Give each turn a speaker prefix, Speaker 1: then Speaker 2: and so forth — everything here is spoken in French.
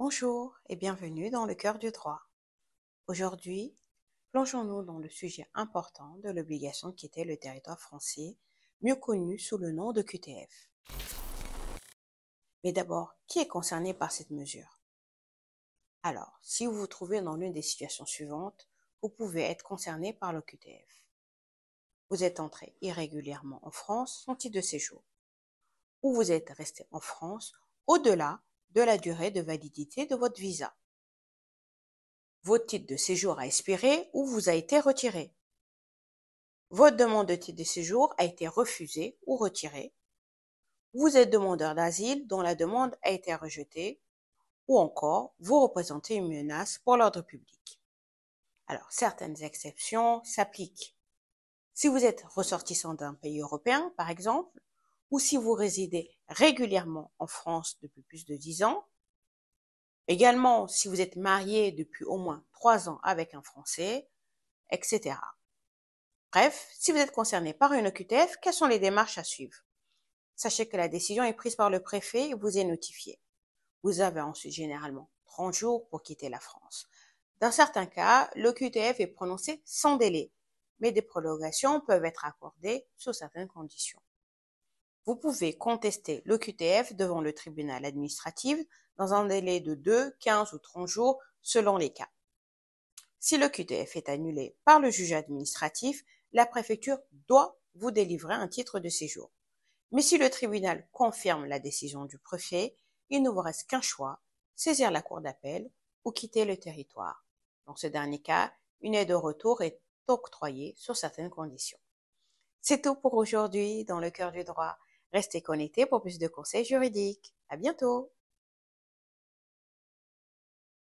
Speaker 1: Bonjour et bienvenue dans le cœur du droit. Aujourd'hui, plongeons-nous dans le sujet important de l'obligation qui était le territoire français, mieux connu sous le nom de QTF. Mais d'abord, qui est concerné par cette mesure Alors, si vous vous trouvez dans l'une des situations suivantes, vous pouvez être concerné par le QTF. Vous êtes entré irrégulièrement en France sans titre de séjour, ou vous êtes resté en France au-delà de la durée de validité de votre visa, votre titre de séjour a expiré ou vous a été retiré, votre demande de titre de séjour a été refusée ou retirée, vous êtes demandeur d'asile dont la demande a été rejetée ou encore vous représentez une menace pour l'ordre public. Alors, certaines exceptions s'appliquent. Si vous êtes ressortissant d'un pays européen, par exemple, ou si vous résidez régulièrement en France depuis plus de 10 ans. Également, si vous êtes marié depuis au moins 3 ans avec un Français, etc. Bref, si vous êtes concerné par une OQTF, quelles sont les démarches à suivre Sachez que la décision est prise par le préfet et vous est notifiée. Vous avez ensuite généralement 30 jours pour quitter la France. Dans certains cas, l'OQTF est prononcé sans délai, mais des prolongations peuvent être accordées sous certaines conditions. Vous pouvez contester le QTF devant le tribunal administratif dans un délai de 2, 15 ou 30 jours selon les cas. Si le QTF est annulé par le juge administratif, la préfecture doit vous délivrer un titre de séjour. Mais si le tribunal confirme la décision du préfet, il ne vous reste qu'un choix, saisir la cour d'appel ou quitter le territoire. Dans ce dernier cas, une aide au retour est octroyée sur certaines conditions. C'est tout pour aujourd'hui dans le cœur du droit. Restez connectés pour plus de conseils juridiques. À bientôt!